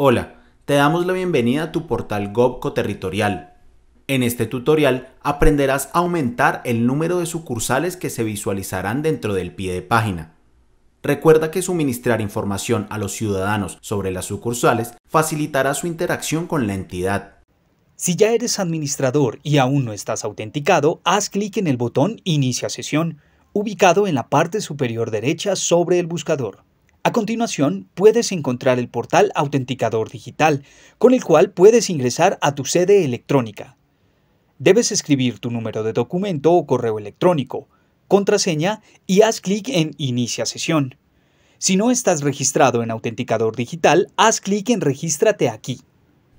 Hola, te damos la bienvenida a tu portal Gobco Territorial. En este tutorial aprenderás a aumentar el número de sucursales que se visualizarán dentro del pie de página. Recuerda que suministrar información a los ciudadanos sobre las sucursales facilitará su interacción con la entidad. Si ya eres administrador y aún no estás autenticado, haz clic en el botón Inicia sesión, ubicado en la parte superior derecha sobre el buscador. A continuación, puedes encontrar el portal Autenticador Digital, con el cual puedes ingresar a tu sede electrónica. Debes escribir tu número de documento o correo electrónico, contraseña y haz clic en Inicia sesión. Si no estás registrado en Autenticador Digital, haz clic en Regístrate aquí.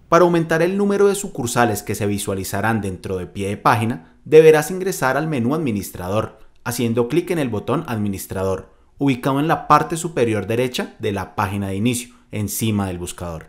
Para aumentar el número de sucursales que se visualizarán dentro de pie de página, deberás ingresar al menú Administrador, haciendo clic en el botón Administrador ubicado en la parte superior derecha de la página de inicio, encima del buscador.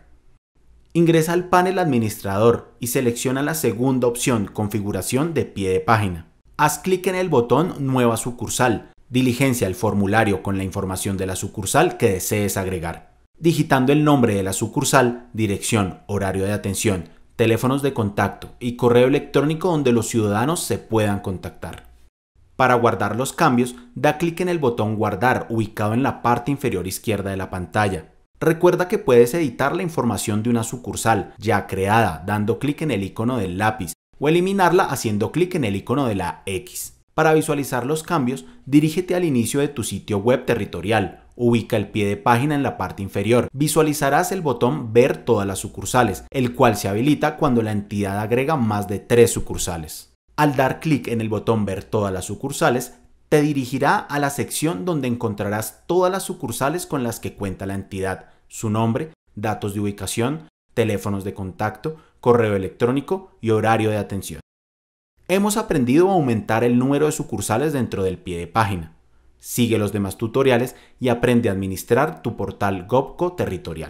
Ingresa al panel administrador y selecciona la segunda opción, configuración de pie de página. Haz clic en el botón Nueva sucursal, diligencia el formulario con la información de la sucursal que desees agregar, digitando el nombre de la sucursal, dirección, horario de atención, teléfonos de contacto y correo electrónico donde los ciudadanos se puedan contactar. Para guardar los cambios, da clic en el botón Guardar ubicado en la parte inferior izquierda de la pantalla. Recuerda que puedes editar la información de una sucursal ya creada dando clic en el icono del lápiz o eliminarla haciendo clic en el icono de la X. Para visualizar los cambios, dirígete al inicio de tu sitio web territorial. Ubica el pie de página en la parte inferior. Visualizarás el botón Ver todas las sucursales, el cual se habilita cuando la entidad agrega más de tres sucursales. Al dar clic en el botón Ver todas las sucursales, te dirigirá a la sección donde encontrarás todas las sucursales con las que cuenta la entidad, su nombre, datos de ubicación, teléfonos de contacto, correo electrónico y horario de atención. Hemos aprendido a aumentar el número de sucursales dentro del pie de página. Sigue los demás tutoriales y aprende a administrar tu portal Gopco territorial.